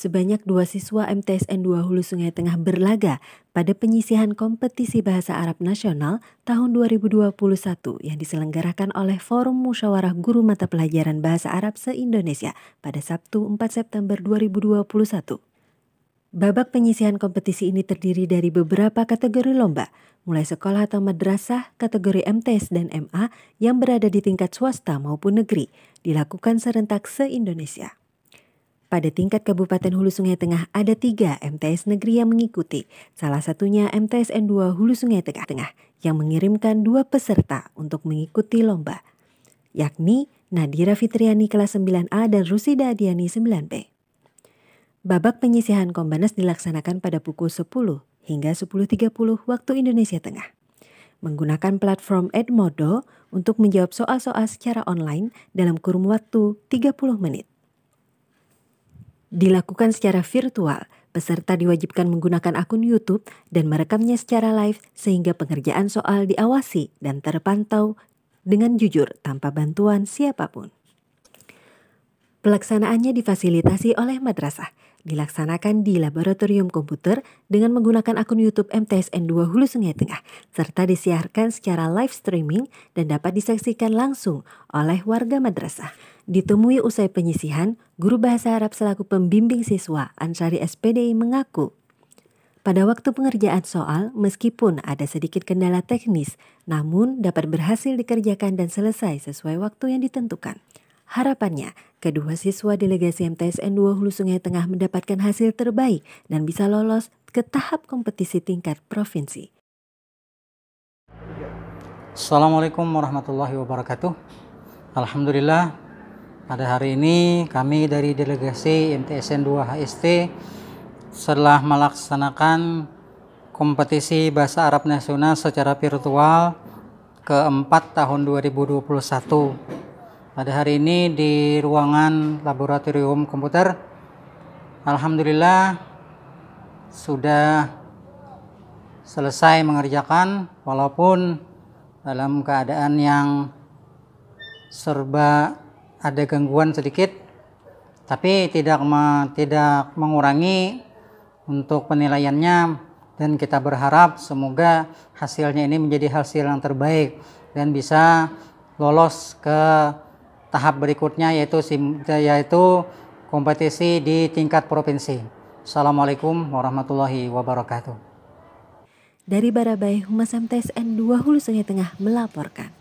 sebanyak dua siswa MTSN 2 Hulu Sungai Tengah berlaga pada penyisihan kompetisi bahasa Arab nasional tahun 2021 yang diselenggarakan oleh Forum Musyawarah Guru Mata Pelajaran Bahasa Arab se-Indonesia pada Sabtu 4 September 2021. Babak penyisihan kompetisi ini terdiri dari beberapa kategori lomba, mulai sekolah atau madrasah, kategori MTS dan MA yang berada di tingkat swasta maupun negeri, dilakukan serentak se-Indonesia. Pada tingkat Kabupaten Hulu Sungai Tengah ada tiga MTS negeri yang mengikuti, salah satunya MTSN 2 Hulu Sungai Tengah, Tengah yang mengirimkan dua peserta untuk mengikuti lomba, yakni Nadira Fitriani kelas 9A dan Rusida Adiani 9B. Babak penyisihan Kombanas dilaksanakan pada pukul 10 hingga 10.30 waktu Indonesia Tengah menggunakan platform Edmodo untuk menjawab soal-soal secara online dalam kurun waktu 30 menit dilakukan secara virtual. Peserta diwajibkan menggunakan akun YouTube dan merekamnya secara live sehingga pengerjaan soal diawasi dan terpantau dengan jujur tanpa bantuan siapapun. Pelaksanaannya difasilitasi oleh madrasah, dilaksanakan di laboratorium komputer dengan menggunakan akun YouTube MTSN 2 Hulu Sungai Tengah, serta disiarkan secara live streaming dan dapat disaksikan langsung oleh warga madrasah. Ditemui usai penyisihan, guru bahasa Arab selaku pembimbing siswa Ansari SPDI mengaku pada waktu pengerjaan soal, meskipun ada sedikit kendala teknis, namun dapat berhasil dikerjakan dan selesai sesuai waktu yang ditentukan. Harapannya, kedua siswa delegasi MTSN 2 Hulu Sungai Tengah mendapatkan hasil terbaik dan bisa lolos ke tahap kompetisi tingkat provinsi. Assalamualaikum warahmatullahi wabarakatuh. Alhamdulillah, pada hari ini kami dari delegasi MTSN 2 HST setelah melaksanakan kompetisi bahasa Arab nasional secara virtual keempat tahun 2021. Pada hari ini di ruangan laboratorium komputer, Alhamdulillah sudah selesai mengerjakan walaupun dalam keadaan yang serba ada gangguan sedikit tapi tidak me, tidak mengurangi untuk penilaiannya dan kita berharap semoga hasilnya ini menjadi hasil yang terbaik dan bisa lolos ke tahap berikutnya yaitu yaitu kompetisi di tingkat provinsi. Assalamualaikum warahmatullahi wabarakatuh. Dari Barabai, Humas MTSN 2 Hulu Sungai Tengah melaporkan.